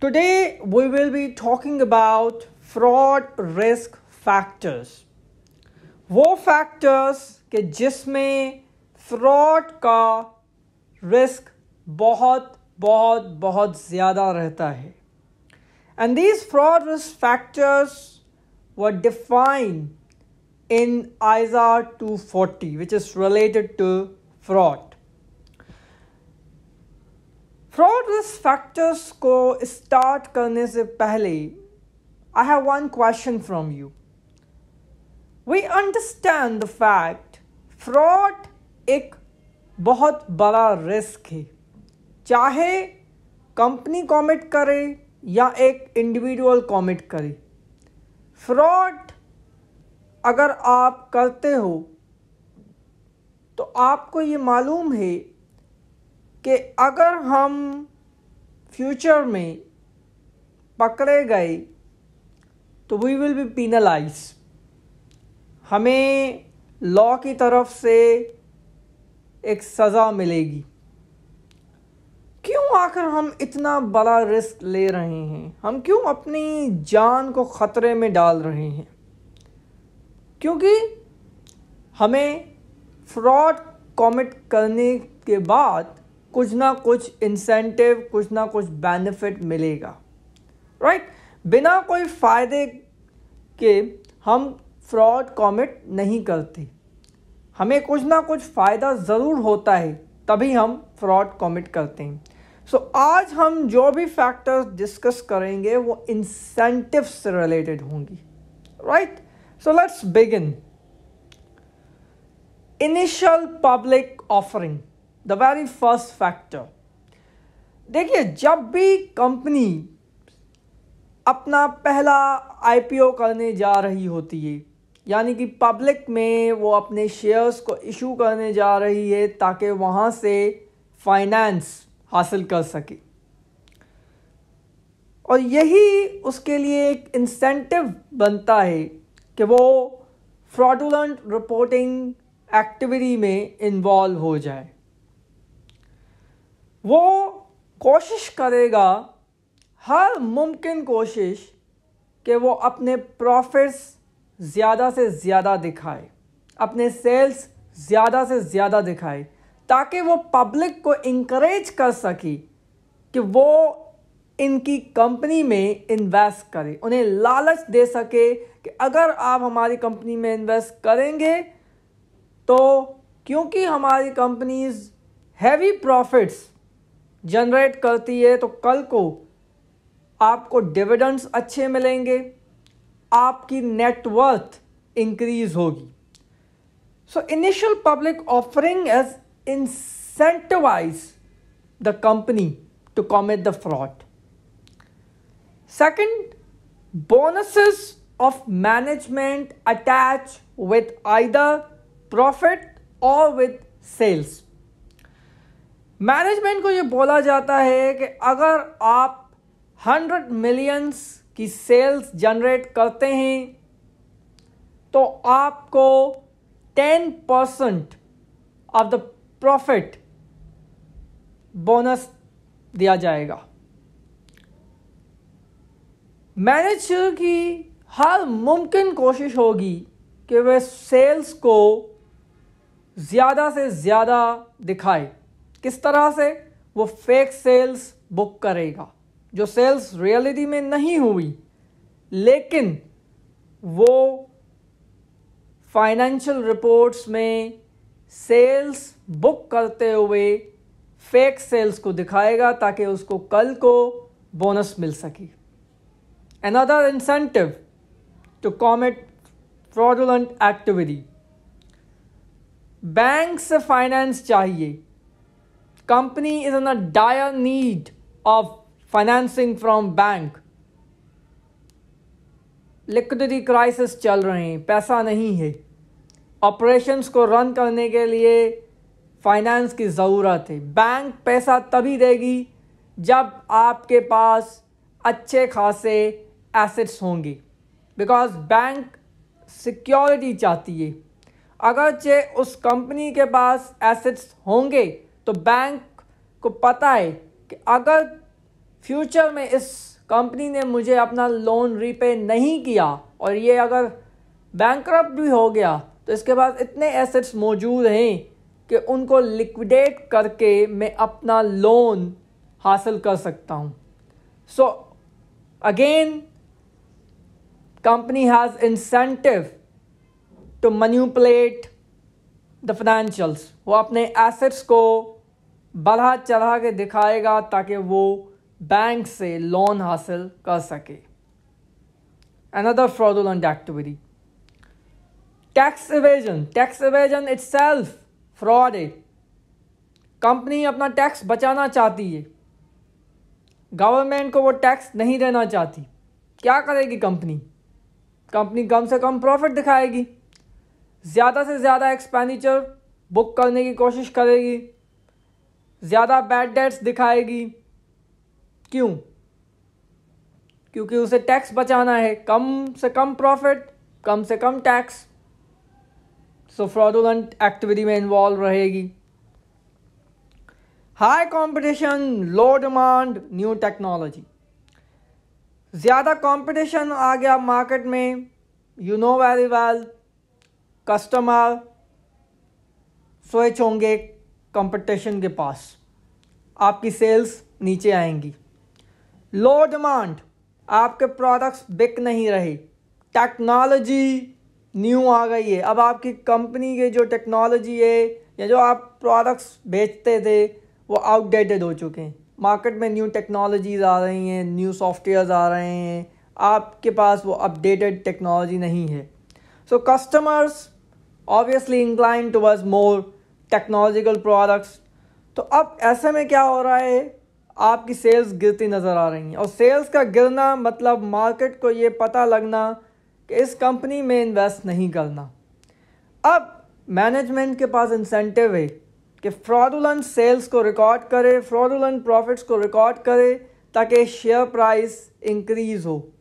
Today, we will be talking about fraud risk factors. वो factors के जिसमें fraud का रिस्क बहुत बहुत बहुत ज़्यादा रहता है and these fraud risk factors were defined in ISA 240, which is related to fraud. Fraud risk factors को स्टार्ट करने से पहले I have one question from you we understand the fact fraud एक बहुत बड़ा रिस्क है चाहे कंपनी कॉमिट करे या एक इंडिविजुअल कॉमिट करे फ्रॉड अगर आप करते हो तो आपको ये मालूम है कि अगर हम फ्यूचर में पकड़े गए तो वी विल बी पीनलाइज हमें लॉ की तरफ से एक सज़ा मिलेगी क्यों आखिर हम इतना बड़ा रिस्क ले रहे हैं हम क्यों अपनी जान को ख़तरे में डाल रहे हैं क्योंकि हमें फ्रॉड कॉमिट करने के बाद कुछ ना कुछ इंसेंटिव कुछ ना कुछ बेनिफिट मिलेगा राइट right? बिना कोई फायदे के हम फ्रॉड कॉमिट नहीं करते हमें कुछ ना कुछ फ़ायदा ज़रूर होता है तभी हम फ्रॉड कॉमिट करते हैं सो so, आज हम जो भी फैक्टर्स डिस्कस करेंगे वो इंसेंटिव से रिलेटेड होंगी right so let's begin initial public offering the very first factor देखिए जब भी कंपनी अपना पहला आईपीओ करने जा रही होती है यानी कि पब्लिक में वो अपने शेयर्स को इशू करने जा रही है ताकि वहाँ से फाइनेंस हासिल कर सके और यही उसके लिए एक इंसेंटिव बनता है कि वो फ्रॉडुलेंट रिपोर्टिंग एक्टिविटी में इन्वॉल्व हो जाए वो कोशिश करेगा हर मुमकिन कोशिश कि वो अपने प्रॉफिट्स ज़्यादा से ज़्यादा दिखाए अपने सेल्स ज़्यादा से ज़्यादा दिखाए ताकि वो पब्लिक को इंक्रेज कर सके कि वो इनकी कंपनी में इन्वेस्ट करें उन्हें लालच दे सके कि अगर आप हमारी कंपनी में इन्वेस्ट करेंगे तो क्योंकि हमारी कंपनीज हैवी प्रॉफिट्स जनरेट करती है तो कल को आपको डिविडेंड्स अच्छे मिलेंगे आपकी नेटवर्थ इंक्रीज होगी so initial public offering as incentivize the company to commit the fraud second bonuses of management attach with either profit और विथ सेल्स मैनेजमेंट को ये बोला जाता है कि अगर आप हंड्रेड मिलियंस की सेल्स जनरेट करते हैं तो आपको ten percent of the profit bonus दिया जाएगा मैनेजर की हर मुमकिन कोशिश होगी कि वह सेल्स को ज़्यादा से ज़्यादा दिखाए किस तरह से वो फेक सेल्स बुक करेगा जो सेल्स रियलिटी में नहीं हुई लेकिन वो फाइनेंशियल रिपोर्ट्स में सेल्स बुक करते हुए फेक सेल्स को दिखाएगा ताकि उसको कल को बोनस मिल सके another incentive to commit fraudulent activity bank से फाइनेंस चाहिए company is in a dire need of financing from bank liquidity crisis चल रहे हैं पैसा नहीं है ऑपरेशंस को रन करने के लिए फाइनेंस की ज़रूरत है बैंक पैसा तभी देगी जब आपके पास अच्छे खासे एसेट्स होंगे बिकॉज बैंक सिक्योरिटी चाहती है अगरचे उस कंपनी के पास एसेट्स होंगे तो बैंक को पता है कि अगर फ्यूचर में इस कंपनी ने मुझे अपना लोन रीपे नहीं किया और ये अगर बैंक भी हो गया तो इसके बाद इतने एसेट्स मौजूद हैं कि उनको लिक्विडेट करके मैं अपना लोन हासिल कर सकता हूँ so again company has incentive to manipulate the financials वो अपने एसेट्स को बढ़ा चढ़ा के दिखाएगा ताकि वो बैंक से लोन हासिल कर सके another fraudulent activity tax evasion tax evasion it's self fraud है कंपनी अपना टैक्स बचाना चाहती है गवर्नमेंट को वो टैक्स नहीं देना चाहती क्या करेगी कंपनी कंपनी कम से कम प्रॉफिट दिखाएगी ज़्यादा से ज़्यादा एक्सपेंडिचर बुक करने की कोशिश करेगी ज़्यादा बैड डेट्स दिखाएगी क्यों क्योंकि उसे टैक्स बचाना है कम से कम प्रॉफिट कम से कम टैक्स सो फ्रॉडुलेंट एक्टिविटी में इन्वॉल्व रहेगी high competition low demand new technology ज़्यादा कंपटीशन आ गया मार्केट में you know very well customer switch होंगे कंपटीशन के पास आपकी सेल्स नीचे आएंगी लो डिमांड आपके प्रोडक्ट्स बिक नहीं रहे टेक्नोलॉजी न्यू आ गई है अब आपकी कंपनी के जो टेक्नोलॉजी है या जो आप प्रोडक्ट्स बेचते थे वो आउटडेटेड हो चुके हैं मार्केट में न्यू टेक्नोलॉजीज़ आ रही हैं न्यू सॉफ्टवेयर्स आ रहे हैं आपके पास वो अपडेटेड टेक्नोलॉजी नहीं है so customers obviously incline towards more technological products तो अब ऐसे में क्या हो रहा है आपकी सेल्स गिरती नज़र आ रही हैं और सेल्स का गिरना मतलब मार्केट को ये पता लगना कि इस कंपनी में इन्वेस्ट नहीं करना अब मैनेजमेंट के पास इंसेंटिव है कि फ्रॉडुलेंट सेल्स को रिकॉर्ड करे फ्रॉडुलेंट प्रॉफिट्स को रिकॉर्ड करे ताकि शेयर प्राइस इंक्रीज़ हो